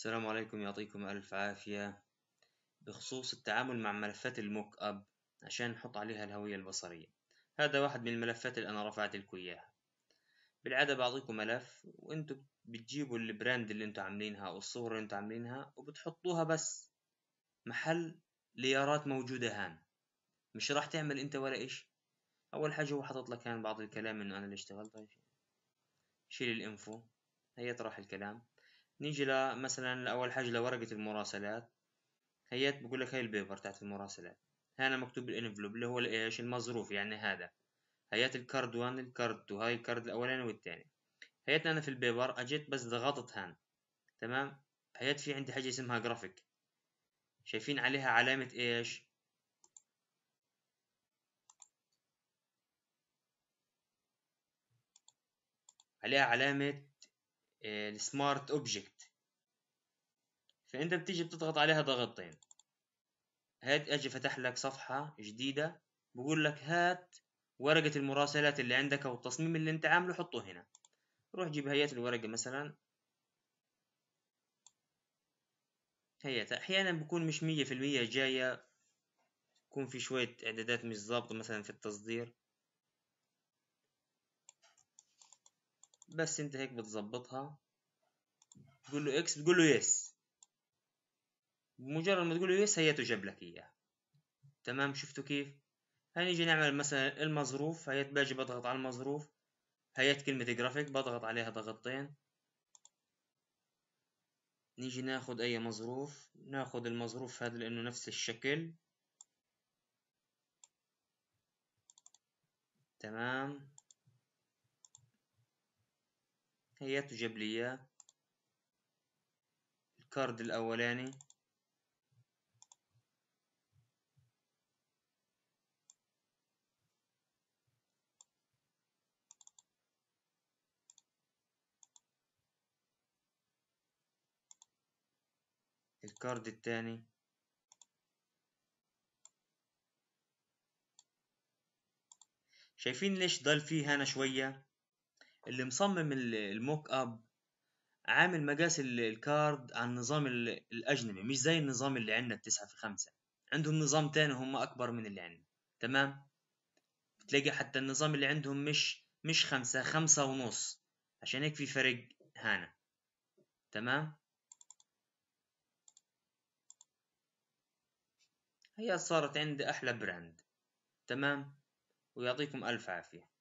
السلام عليكم يعطيكم ألف عافية بخصوص التعامل مع ملفات الموك أب عشان نحط عليها الهوية البصرية هذا واحد من الملفات اللي أنا رفعت لكم إياها بالعادة بعطيكم ملف وانتو بتجيبوا البراند اللي انتو عاملينها أو الصور اللي انتو عاملينها وبتحطوها بس محل ليارات موجودة هان مش راح تعمل انت ولا إيش أول حاجة هو حاطط لك هان بعض الكلام إنه أنا اللي اشتغلت شيل الإنفو هي طرح الكلام نيجي ل مثلا لأول حاجة لورقة المراسلات هيات بقول لك هاي البيبر تاعت المراسلات هنا مكتوب الانفلوب اللي هو الايش المظروف يعني هذا هيات الكارد 1 الكارد 2 هاي الكارد الاولاني والثاني هيات انا في البيبر اجيت بس ضغطت هان تمام هيات في عندي حاجة اسمها جرافيك شايفين عليها علامة ايش عليها علامة آه، السمارت اوبجكت فانت بتيجي بتضغط عليها ضغطين هات اجي فتح لك صفحة جديدة بقول لك هات ورقة المراسلات اللي عندك او التصميم اللي انت عامله حطه هنا روح جيب هيئة الورقة مثلا هيئة احيانا بكون مش مية في المية جاية يكون في شوية اعدادات مش ظابطة مثلا في التصدير بس انت هيك بتظبطها بتقول له اكس بتقول له يس بمجرد ما تقول له يس هي تجيب لك اياه تمام شفتوا كيف هنيجي نعمل مثلا المظروف هيت باجي بضغط على المظروف هيت كلمة جرافيك بضغط عليها ضغطتين نيجي ناخد اي مظروف ناخد المظروف هذا لانه نفس الشكل تمام هي تجيب لي اياه الكارد الاولاني الكارد الثاني شايفين ليش ضل فيه هنا شوية اللي مصمم الموك اب عامل مقاس الكارد عن نظام الأجنبي مش زي النظام اللي عندنا التسعة في خمسة عندهم نظام تاني هم أكبر من اللي عندنا تمام بتلاقي حتى النظام اللي عندهم مش مش خمسة خمسة ونص عشان هيك في فرق هنا تمام هي صارت عندي أحلى براند تمام ويعطيكم ألف عافية